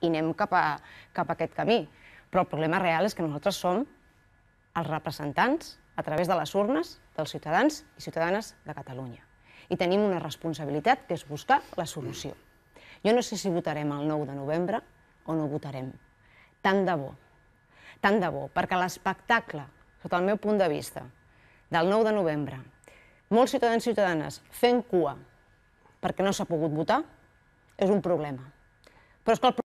i anem cap a, cap a aquest camí. Però el problema real és que nosaltres som els representants, a través de les urnes, dels ciutadans i ciutadanes de Catalunya. I tenim una responsabilitat, que és buscar la solució. Jo no sé si votarem el 9 de novembre o no votarem. Tant de bo, tant de bo, perquè l'espectacle, sota el meu punt de vista, del 9 de novembre, molts ciutadans i ciutadanes fent cua perquè no s'ha pogut votar, és un problema. Però és que el